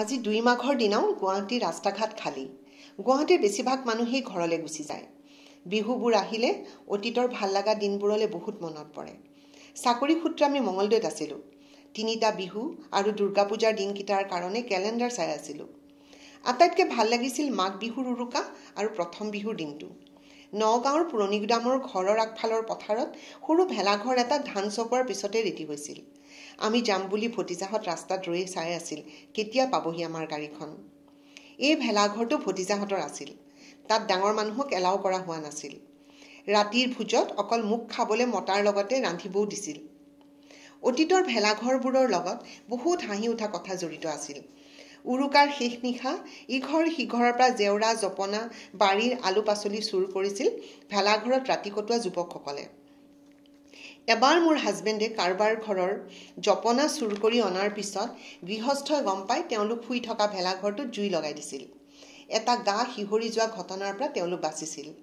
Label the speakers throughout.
Speaker 1: আজি দুই মাঘৰ দিনাও গুৱাহাটীৰ ৰাস্তা ঘাট খালী গুৱাহাটীৰ বেছিভাগ মানুহেই ঘৰলৈ গুচি যায় বিহুবোৰ আহিলে অতীতৰ ভাল লগা দিনবোৰলৈ বহুত মনত পৰে চাকৰি সূত্ৰে আমি মঙলদৈত আছিলোঁ তিনিটা বিহু আৰু দুৰ্গা পূজাৰ দিনকেইটাৰ কাৰণে কেলেণ্ডাৰ চাই আছিলোঁ আটাইতকৈ ভাল লাগিছিল মাঘ বিহুৰ উৰুকা আৰু প্ৰথম বিহুৰ দিনটো নগাঁৱৰ পুৰণি গোদামৰ ঘৰৰ আগফালৰ পথাৰত সৰু ভেলাঘৰ এটা ধান চপোৱাৰ পিছতে ৰেডি হৈছিল আমি যাম বুলি ভতিজাহঁত ৰাস্তাত ৰৈ চাই আছিল কেতিয়া পাবহি আমাৰ গাড়ীখন এই ভেলাঘৰটো ভতিজাহঁতৰ আছিল তাত ডাঙৰ মানুহক এলাও কৰা হোৱা নাছিল ৰাতিৰ ভোজত অকল মুখ খাবলৈ মতাৰ লগতে ৰান্ধিবও দিছিল অতীতৰ ভেলাঘৰবোৰৰ লগত বহুত হাঁহি উঠা কথা জড়িত আছিল উৰুকাৰ শেষ নিশা ইঘৰ সিঘৰৰ পৰা জেওৰা জপনা বাৰীৰ আলু পাচলি চুৰ কৰিছিল ভেলাঘৰত ৰাতি কটোৱা যুৱকসকলে এবাৰ মোৰ হাজবেণ্ডে কাৰোবাৰ ঘৰৰ জপনা চুৰ কৰি অনাৰ পিছত গৃহস্থই গম পাই তেওঁলোক শুই থকা ভেলাঘৰটোত জুই লগাই দিছিল এটা গা শিহৰি যোৱা ঘটনাৰ পৰা তেওঁলোক বাচিছিল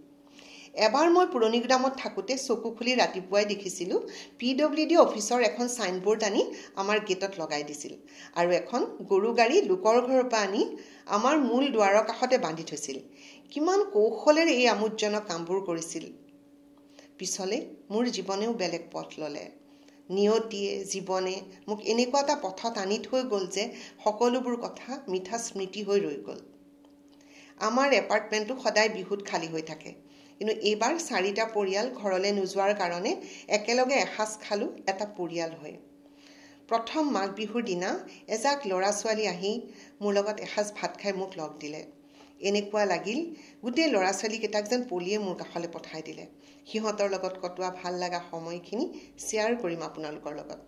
Speaker 1: এবাৰ মই পুৰণি গুদামত থাকোঁতে চকু খুলি ৰাতিপুৱাই দেখিছিলোঁ পি ডব্লিউ ডি অফিচৰ এখন ছাইনবোৰ্ড আনি আমাৰ গেটত লগাই দিছিল আৰু এখন গৰু গাড়ী লোকৰ ঘৰৰ পৰা আনি আমাৰ মূল দুৱাৰৰ কাষতে বান্ধি থৈছিল কিমান কৌশলেৰে এই আমোদজনক কামবোৰ কৰিছিল পিছলে মোৰ জীৱনেও বেলেগ পথ ল'লে নিয়তিয়ে জীৱনে মোক এনেকুৱা এটা পথত আনি থৈ গ'ল যে সকলোবোৰ কথা মিঠা স্মৃতি হৈ ৰৈ গ'ল আমাৰ এপাৰ্টমেণ্টটো সদায় বিহুত খালী হৈ থাকে কিন্তু এইবাৰ চাৰিটা পৰিয়াল ঘৰলৈ নোযোৱাৰ কাৰণে একেলগে এসাঁজ খালোঁ এটা পৰিয়াল হৈ প্ৰথম মাঘ বিহুৰ দিনা এজাক ল'ৰা ছোৱালী আহি মোৰ লগত এসাঁজ ভাত খাই মোক লগ দিলে এনেকুৱা লাগিল গোটেই ল'ৰা ছোৱালীকেইটাক যেন পলিয়ে মোৰ কাষলৈ পঠাই দিলে সিহঁতৰ লগত কটোৱা ভাল লগা সময়খিনি শ্বেয়াৰ কৰিম আপোনালোকৰ লগত